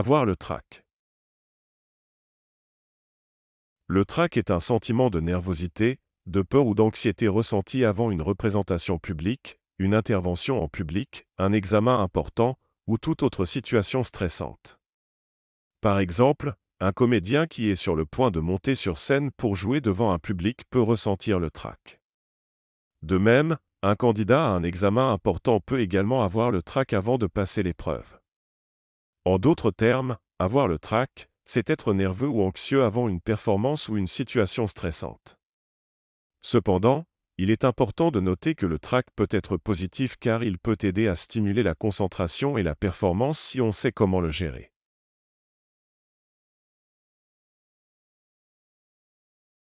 Avoir le trac. Le trac est un sentiment de nervosité, de peur ou d'anxiété ressenti avant une représentation publique, une intervention en public, un examen important ou toute autre situation stressante. Par exemple, un comédien qui est sur le point de monter sur scène pour jouer devant un public peut ressentir le trac. De même, un candidat à un examen important peut également avoir le trac avant de passer l'épreuve. En d'autres termes, avoir le trac, c'est être nerveux ou anxieux avant une performance ou une situation stressante. Cependant, il est important de noter que le trac peut être positif car il peut aider à stimuler la concentration et la performance si on sait comment le gérer.